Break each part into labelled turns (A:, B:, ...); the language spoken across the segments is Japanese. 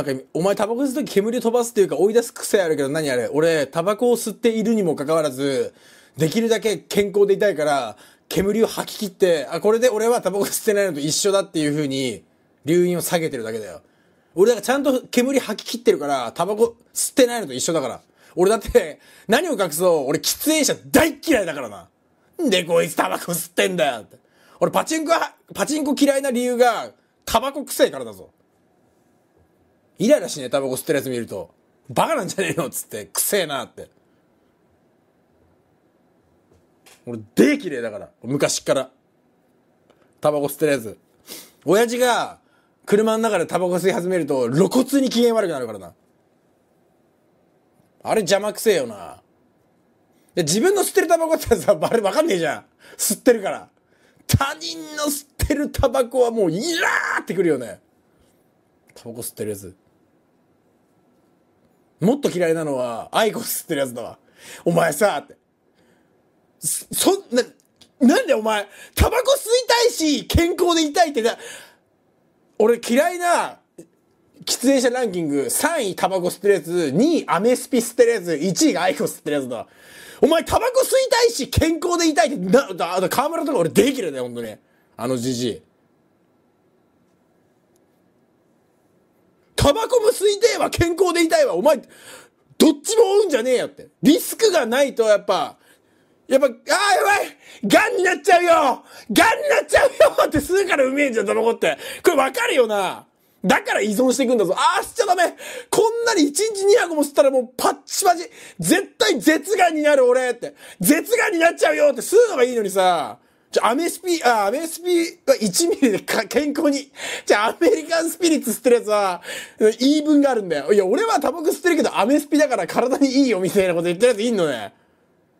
A: っとなんか、お前タバコ吸うとき煙飛ばすっていうか追い出す癖あるけど何あれ俺、タバコを吸っているにもかかわらず、できるだけ健康でいたいから、煙を吐き切って、あ、これで俺はタバコ吸ってないのと一緒だっていう風に、留飲を下げてるだけだよ。俺だからちゃんと煙吐き切ってるから、タバコ吸ってないのと一緒だから。俺だって、何を隠そう俺喫煙者大嫌いだからな。んでこいつタバコ吸ってんだよって。俺パチンコは、パチンコ嫌いな理由が、タバコ臭いからだぞ。イライラしねえタバコ吸ってるやつ見るとバカなんじゃねえのっつってくせえなって俺で綺麗だから昔からタバコ吸ってるやつ親父が車の中でタバコ吸い始めると露骨に機嫌悪くなるからなあれ邪魔くせえよなで自分の吸ってるタバコってさあれわかんねえじゃん吸ってるから他人の吸ってるタバコはもうイラーってくるよねタバコ吸ってるやつもっと嫌いなのは、アイコス吸ってるやつだわ。お前さ、って。そ、な、なんでお前、タバコ吸いたいし、健康でいたいってな、俺嫌いな、喫煙者ランキング、3位タバコ吸ってるやつ、2位アメスピ吸ってるやつ、1位がアイコス吸ってるやつだ。わ。お前タバコ吸いたいし、健康でいたいって、な、だ、だ、河村とか俺できるだよ、ほんとに。あのじじい。タバコも吸いたいわ、健康でいたいわ、お前、どっちも追うんじゃねえよって。リスクがないと、やっぱ、やっぱ、ああ、やばい癌になっちゃうよ癌になっちゃうよって吸うからうめえじゃん、タバコって。これわかるよな。だから依存していくんだぞ。ああ、吸っちゃダメこんなに1日2箱も吸ったらもうパッチパチ絶対絶癌になる俺って絶癌になっちゃうよって吸うのがいいのにさじゃ、アメスピ、あ、アメスピが1ミリでか健康に。じゃ、アメリカンスピリッツ吸ってるやつは、言い分があるんだよ。いや、俺はタバコ吸ってるけど、アメスピだから体にいいよ、みたいなこと言ってるやついんのね。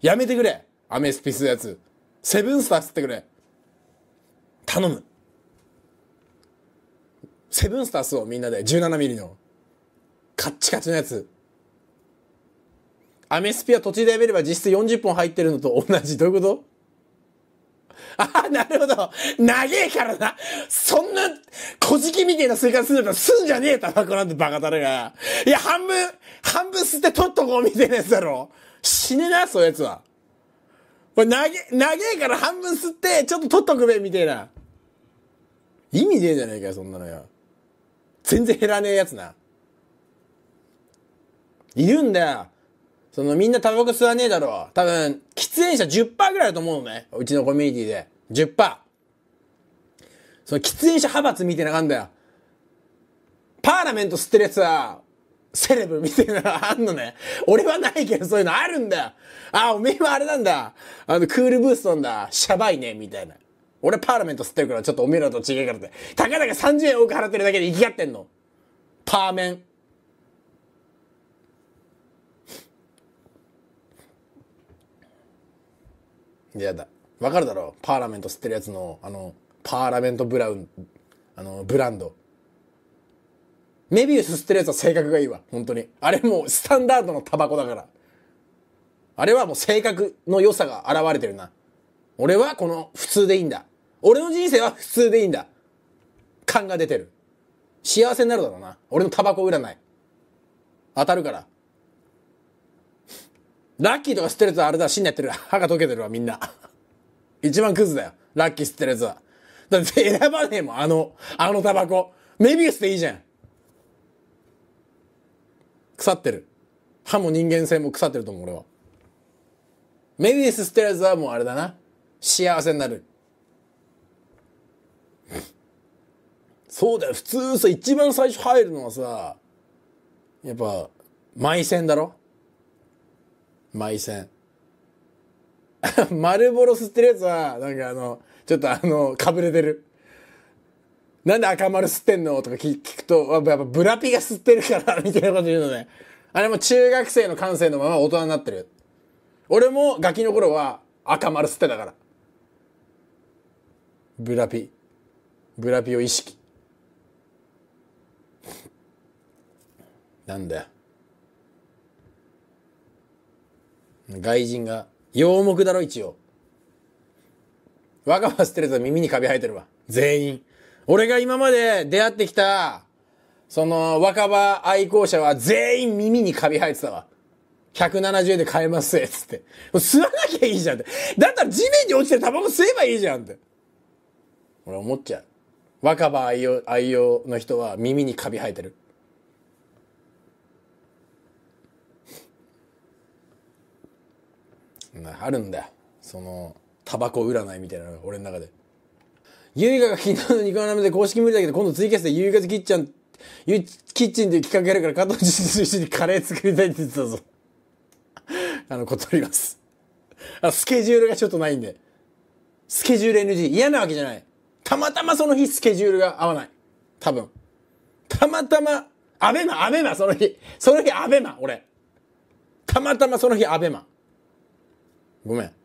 A: やめてくれ。アメスピ吸うやつ。セブンスター吸ってくれ。頼む。セブンスター吸おう、みんなで。17ミリの。カッチカチのやつ。アメスピは土地でやめれば実質40本入ってるのと同じ。どういうことああ、なるほど。長えからな。そんな、小じきみたいな生活するのすんじゃねえ、タバコなんてバカだれが。いや、半分、半分吸って取っとこうみたいなやつだろ。死ねな、そういうやつは。これ、長え、長えから半分吸って、ちょっと取っとくべ、みたいな。意味ねえじゃねえかよ、そんなのよ。全然減らねえやつな。いるんだよ。そのみんなタバコ吸わねえだろ。多分、喫煙者10%ぐらいだと思うのね。うちのコミュニティで。10%。その喫煙者派閥みたいなあかんだよ。パーラメント吸ってるやつは、セレブみたいなのあんのね。俺はないけどそういうのあるんだよ。あ、おめえはあれなんだ。あの、クールブーストなんだ。シャバいね、みたいな。俺パーラメント吸ってるからちょっとおめえらと違えからって。たかだか30円多く払ってるだけで生きがってんの。パーメン。やだ。わかるだろパーラメント吸ってるやつの、あの、パーラメントブラウン、あの、ブランド。メビウス吸ってるやつは性格がいいわ。本当に。あれもうスタンダードのタバコだから。あれはもう性格の良さが現れてるな。俺はこの普通でいいんだ。俺の人生は普通でいいんだ。感が出てる。幸せになるだろうな。俺のタバコ占い。当たるから。ラッキーとか知ってるやつはあれだ、死んやってる。歯が溶けてるわ、みんな。一番クズだよ。ラッキー吸ってるやつは。だって選ばねえもん、あの、あのタバコ。メビウスでいいじゃん。腐ってる。歯も人間性も腐ってると思う、俺は。メビウス吸ってるやつはもうあれだな。幸せになる。そうだよ、普通さ、一番最初入るのはさ、やっぱ、埋線だろマイセン。丸ボロ吸ってるやつは、なんかあの、ちょっとあの、かぶれてる。なんで赤丸吸ってんのとか聞くと、やっぱブラピが吸ってるから、みたいなこと言うのね。あれも中学生の感性のまま大人になってる。俺もガキの頃は赤丸吸ってたから。ブラピ。ブラピを意識。なんだよ。外人が。洋木だろ、一応。若葉捨てると耳にカビ生えてるわ。全員。俺が今まで出会ってきた、その、若葉愛好者は全員耳にカビ生えてたわ。170円で買えますっつって。吸わなきゃいいじゃんって。だったら地面に落ちてるタバコ吸えばいいじゃんって。俺思っちゃう。若葉愛用、愛用の人は耳にカビ生えてる。あるんだよそのタバコ占いみたいなのが俺の中でゆ香が昨日のニコ生で公式無理だけど今度ツイキャスでが香キッチンゆキッチンでいう企画やるから加藤純一にカレー作りたいって言ってたぞあの断りますあスケジュールがちょっとないんでスケジュール NG 嫌なわけじゃないたまたまその日スケジュールが合わない多分たまたまアベマアベマその日その日アベマ俺たまたまその日アベマ Vamos lá.